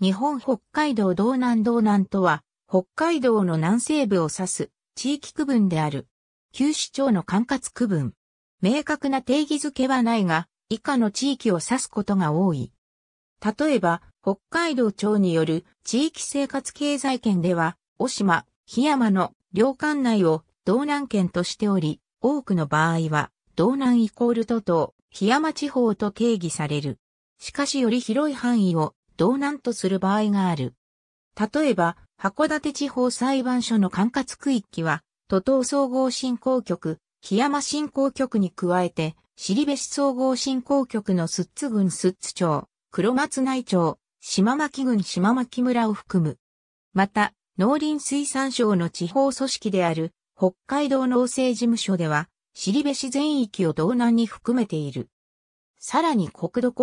日本北海道道南道南とは、北海道の南西部を指す地域区分である。旧市町の管轄区分。明確な定義づけはないが、以下の地域を指すことが多い。例えば、北海道庁による地域生活経済圏では、雄島、檜山の両管内を道南県としており、多くの場合は、道南イコール都と檜山地方と定義される。しかしより広い範囲を道難とする場合がある。例えば、函館地方裁判所の管轄区域は、都東総合振興局、檜山振興局に加えて、尻部市総合振興局の寿都郡寿都町、黒松内町、島巻郡島巻村を含む。また、農林水産省の地方組織である、北海道農政事務所では、尻部市全域を道南に含めている。さらに国土交